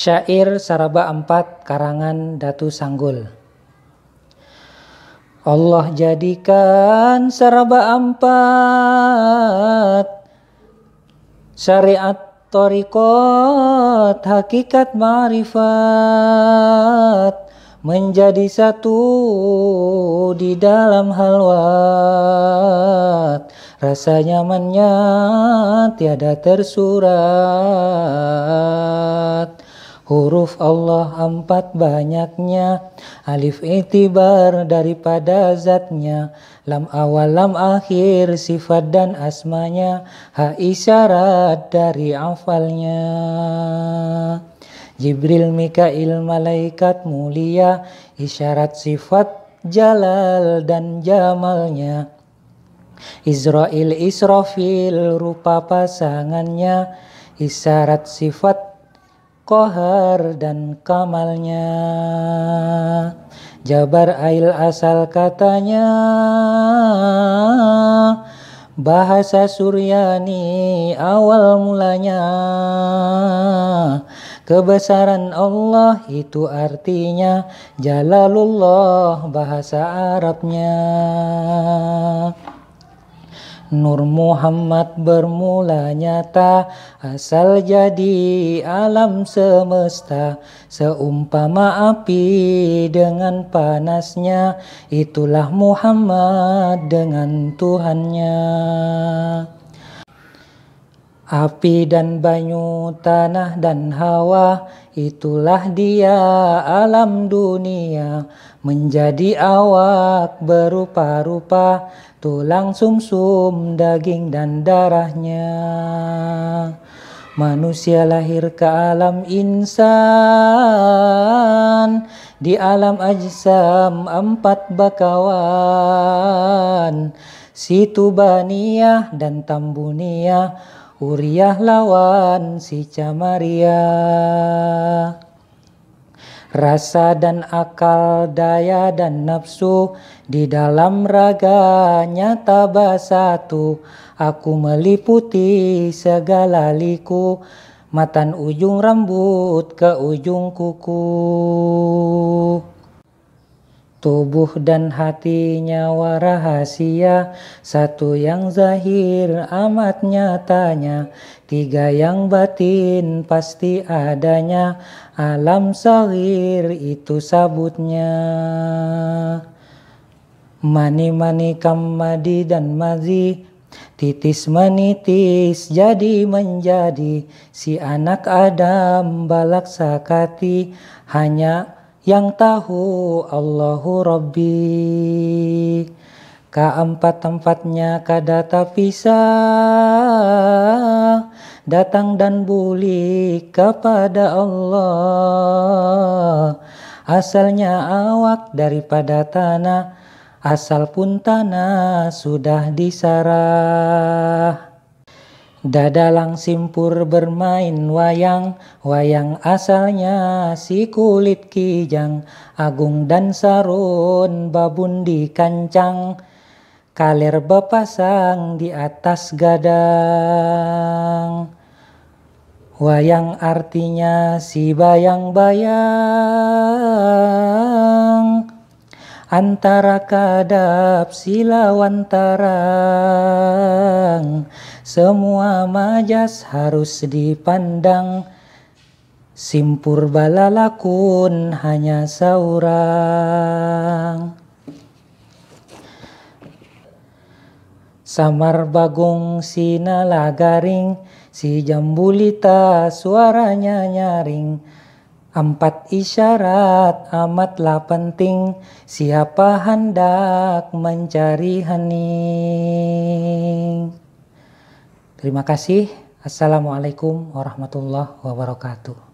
Syair Saraba 4 karangan Datu Sanggul. Allah jadikan Saraba Empat, syariat torikot hakikat marifat menjadi satu di dalam halwat rasa nyamannya tiada tersurat Huruf Allah empat banyaknya, alif itibar daripada zatnya, lam awal lam akhir sifat dan asmanya, ha isyarat dari afalnya. Jibril Mikail malaikat mulia, isyarat sifat jalal dan jamalnya. Israel Israfil rupa pasangannya, isyarat sifat kohar dan kamalnya Jabar ail asal katanya Bahasa Suryani awal mulanya Kebesaran Allah itu artinya Jalalullah bahasa Arabnya Nur Muhammad bermula nyata Asal jadi alam semesta Seumpama api dengan panasnya Itulah Muhammad dengan Tuhannya Api dan banyu, tanah dan hawa, itulah dia alam dunia. Menjadi awak berupa-rupa, tulang sumsum, -sum, daging dan darahnya. Manusia lahir ke alam insan, di alam ajsam empat bakawan. Situ baniyah dan tambuniyah, Uriah lawan si Camaria Rasa dan akal, daya dan nafsu Di dalam raga nyata basatu Aku meliputi segala liku Matan ujung rambut ke ujung kuku Tubuh dan hatinya warahasia, satu yang zahir amat nyatanya, tiga yang batin pasti adanya, alam sahir itu sabutnya. Mani-mani kamadi dan mazi, Titis menitis jadi menjadi si anak Adam balak sakati hanya yang tahu Allahu Rabbi Keempat tempatnya kadata pisah Datang dan bulik kepada Allah Asalnya awak daripada tanah Asal pun tanah sudah disarah Dadalang simpur bermain wayang, wayang asalnya si kulit kijang, agung dan sarun babun di kancang, kaler bepasang di atas gadang. Wayang artinya si bayang-bayang antara kadap tarang, semua majas harus dipandang simpur balalakun hanya saurang Samar bagong sinala garing, si jambulita suaranya nyaring, Empat isyarat amatlah penting Siapa hendak mencari hening Terima kasih Assalamualaikum warahmatullahi wabarakatuh